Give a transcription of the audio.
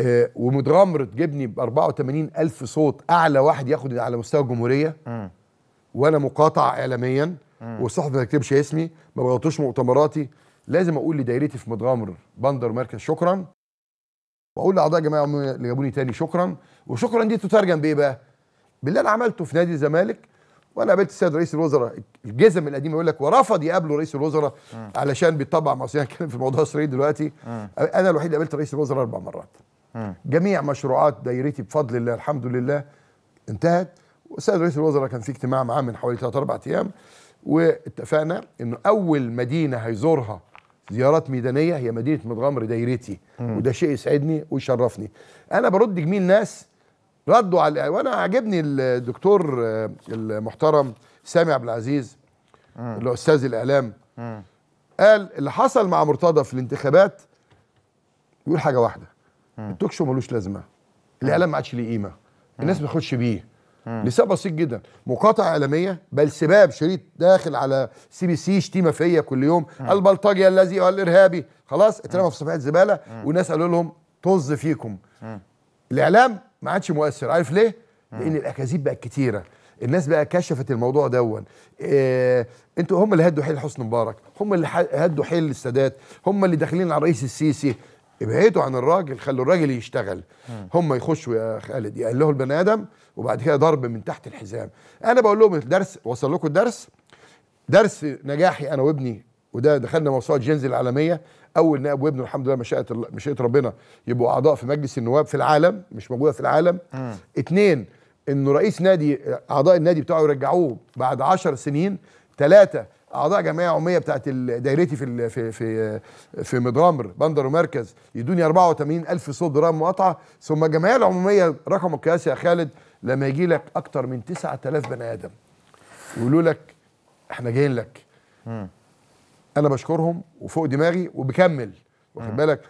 آه، ومتغمر تجيبني ب 84 ألف صوت أعلى واحد ياخد على مستوى الجمهورية وأنا مقاطع إعلاميا والصحف ما تكتبش اسمي ما بغلطوش مؤتمراتي لازم أقول لدايرتي في متغمر بندر مركز شكرا وأقول لأعضاء جماعة اللي جابوني تاني شكرا وشكرا دي تترجم بإيه بقى؟ باللي أنا عملته في نادي الزمالك وانا قابلت السيد رئيس الوزراء الجزم القديم يقول لك ورفض يقابله رئيس الوزراء علشان بيطبع مصريا كان في الموضوع اسرائيل دلوقتي انا الوحيد اللي قابلت رئيس الوزراء اربع مرات جميع مشروعات دايرتي بفضل الله الحمد لله انتهت والسيد رئيس الوزراء كان في اجتماع معاه من حوالي 3 4 ايام واتفقنا انه اول مدينه هيزورها زيارات ميدانيه هي مدينه متغمر دايرتي وده شيء يسعدني ويشرفني انا برد جميل ناس ردوا على وانا عاجبني الدكتور آه، المحترم سامي عبد العزيز الاستاذ اللي هو استاذ الاعلام قال اللي حصل مع مرتضى في الانتخابات يقول حاجه واحده التوك شو ملوش لازمه الاعلام ما عادش ليه قيمه الناس ما بتاخدش بيه لسبب بسيط جدا مقاطعه اعلاميه بل سباب شريط داخل على سي بي سي شتيمه فيا كل يوم البلطجي الذي الارهابي خلاص اترمى في صفحات زباله والناس قالوا لهم طز فيكم الاعلام ما عادش مؤثر عارف ليه؟ لان الاكاذيب بقت كتيره الناس بقى كشفت الموضوع دون إيه انتوا هم اللي هدوا حيل حسني مبارك هم اللي هدوا حيل السادات هم اللي داخلين على الرئيس السيسي ابعدوا عن الراجل خلوا الراجل يشتغل هم يخشوا يا خالد يقلهوا البني ادم وبعد كده ضرب من تحت الحزام انا بقول لهم الدرس وصل لكم الدرس درس نجاحي انا وابني وده دخلنا موسوعه جينز العالميه اول نائب وابنه الحمد لله مشيئه مشيئه ربنا يبقوا اعضاء في مجلس النواب في العالم مش موجوده في العالم م. اتنين انه رئيس نادي اعضاء النادي بتاعه يرجعوه بعد عشر سنين ثلاثه اعضاء جمعيه عموميه بتاعت دايرتي في في في في مدرامر بندر ومركز يدوني 84000 صوت درهم مقاطعه ثم الجمعيه العموميه رقم القياسي يا خالد لما يجي لك اكتر من 9000 بني ادم ويقولوا لك احنا جايين لك انا بشكرهم وفوق دماغي وبكمل واخد بالك